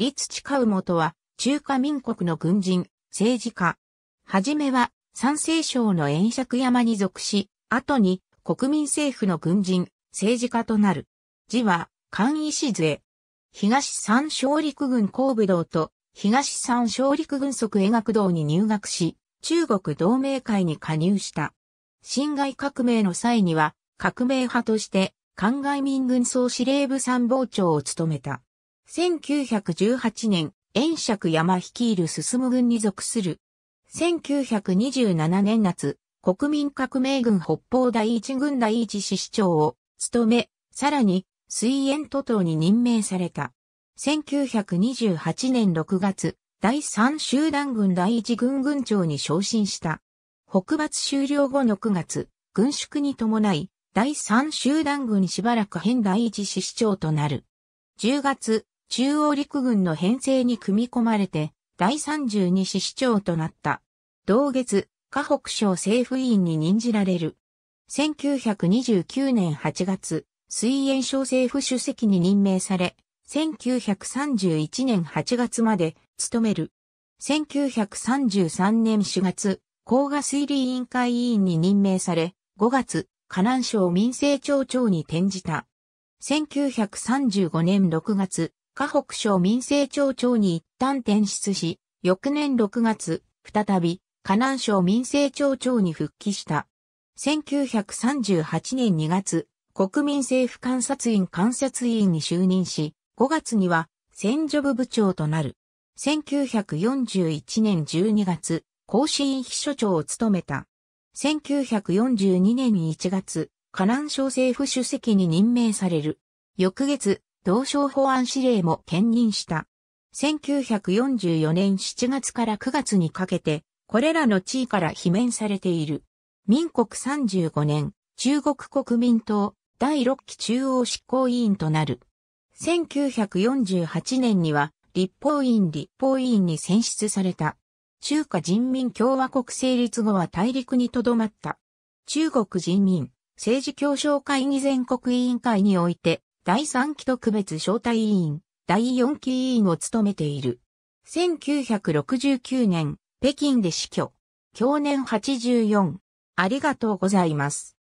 立地カウモは、中華民国の軍人、政治家。はじめは、山西省の円釈山に属し、後に、国民政府の軍人、政治家となる。字は、簡易し東三小陸軍工部道と、東三小陸軍即英学堂に入学し、中国同盟会に加入した。辛亥革命の際には、革命派として、関外民軍総司令部参謀長を務めた。1918年、遠釈山率いる進軍に属する。1927年夏、国民革命軍北方第一軍第一支市長を務め、さらに、水煙都島に任命された。1928年6月、第三集団軍第一軍軍長に昇進した。北伐終了後の9月、軍縮に伴い、第三集団軍しばらく編第一支市長となる。10月、中央陸軍の編成に組み込まれて、第32師市長となった。同月、河北省政府委員に任じられる。1929年8月、水煙省政府主席に任命され、1931年8月まで務める。1933年4月、高賀水利委員会委員に任命され、5月、河南省民政庁長に転じた。1935年6月、河北省民政庁長に一旦転出し、翌年6月、再び、河南省民政庁長に復帰した。1938年2月、国民政府監察院監察委員に就任し、5月には、戦助部部長となる。1941年12月、甲子院秘書長を務めた。1942年1月、河南省政府主席に任命される。翌月、同省保安司令も兼任した。1944年7月から9月にかけて、これらの地位から罷免されている。民国35年、中国国民党第6期中央執行委員となる。1948年には、立法院立法委員に選出された。中華人民共和国成立後は大陸にとどまった。中国人民政治協商会議全国委員会において第3期特別招待委員、第4期委員を務めている。1969年、北京で死去。去年84。ありがとうございます。